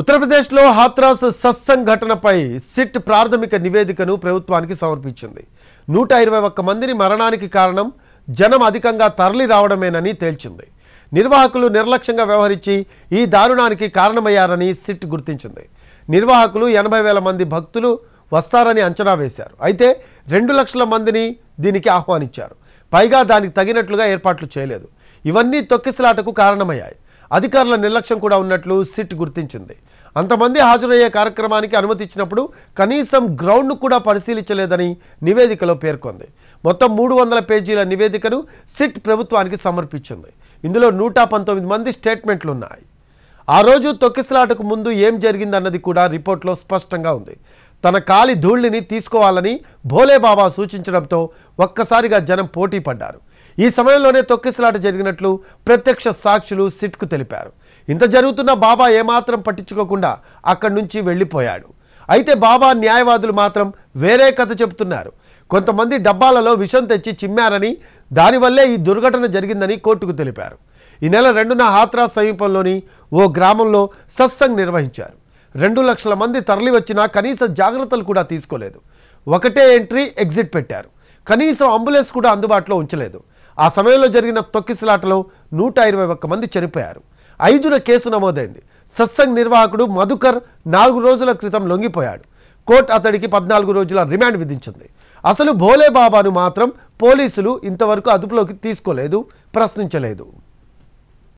ఉత్తరప్రదేశ్లో హాత్రాస్ సత్సంగ్ ఘటనపై సిట్ ప్రాథమిక నివేదికను ప్రభుత్వానికి సమర్పించింది నూట ఇరవై ఒక్క మందిని మరణానికి కారణం జనం అధికంగా తరలి రావడమేనని తేల్చింది నిర్వాహకులు నిర్లక్ష్యంగా వ్యవహరించి ఈ దారుణానికి కారణమయ్యారని సిట్ గుర్తించింది నిర్వాహకులు ఎనభై వేల మంది భక్తులు వస్తారని అంచనా వేశారు అయితే రెండు లక్షల మందిని దీనికి ఆహ్వానించారు పైగా దానికి తగినట్లుగా ఏర్పాట్లు చేయలేదు ఇవన్నీ తొక్కిసలాటకు కారణమయ్యాయి అధికారుల నిర్లక్ష్యం కూడా ఉన్నట్లు సిట్ గుర్తించింది అంతమంది హాజరయ్యే కార్యక్రమానికి అనుమతి ఇచ్చినప్పుడు కనీసం గ్రౌండ్ను కూడా పరిశీలించలేదని నివేదికలో పేర్కొంది మొత్తం మూడు వందల పేజీల నివేదికను సిట్ ప్రభుత్వానికి సమర్పించింది ఇందులో నూట పంతొమ్మిది మంది స్టేట్మెంట్లు ఉన్నాయి ఆ రోజు తొక్కిసలాటకు ముందు ఏం జరిగిందన్నది కూడా రిపోర్ట్లో స్పష్టంగా ఉంది తన కాలి ధూళిని తీసుకోవాలని భోలేబాబా సూచించడంతో ఒక్కసారిగా జనం పోటీ పడ్డారు ఈ సమయంలోనే తొక్కిసలాట జరిగినట్లు ప్రత్యక్ష సాక్షులు సిట్కు తెలిపారు ఇంత జరుగుతున్న బాబా ఏమాత్రం పట్టించుకోకుండా అక్కడి నుంచి వెళ్ళిపోయాడు అయితే బాబా న్యాయవాదులు మాత్రం వేరే కథ చెబుతున్నారు కొంతమంది డబ్బాలలో విషం తెచ్చి చిమ్మారని దానివల్లే ఈ దుర్ఘటన జరిగిందని కోర్టుకు తెలిపారు ఈ నెల రెండున హాత్రా సమీపంలోని ఓ గ్రామంలో సత్సంగ్ నిర్వహించారు రెండు లక్షల మంది తరలి వచ్చినా కనీస జాగ్రత్తలు కూడా తీసుకోలేదు ఒకటే ఎంట్రీ ఎగ్జిట్ పెట్టారు కనీసం అంబులెన్స్ కూడా అందుబాటులో ఉంచలేదు ఆ సమయంలో జరిగిన తొక్కిసలాటలో నూట ఇరవై ఒక్క మంది చనిపోయారు ఐదున కేసు నమోదైంది సత్సంగ్ నిర్వాహకుడు మధుకర్ నాలుగు రోజుల క్రితం లొంగిపోయాడు కోర్టు అతడికి పద్నాలుగు రోజుల రిమాండ్ విధించింది అసలు భోలేబాబాను మాత్రం పోలీసులు ఇంతవరకు అదుపులోకి తీసుకోలేదు ప్రశ్నించలేదు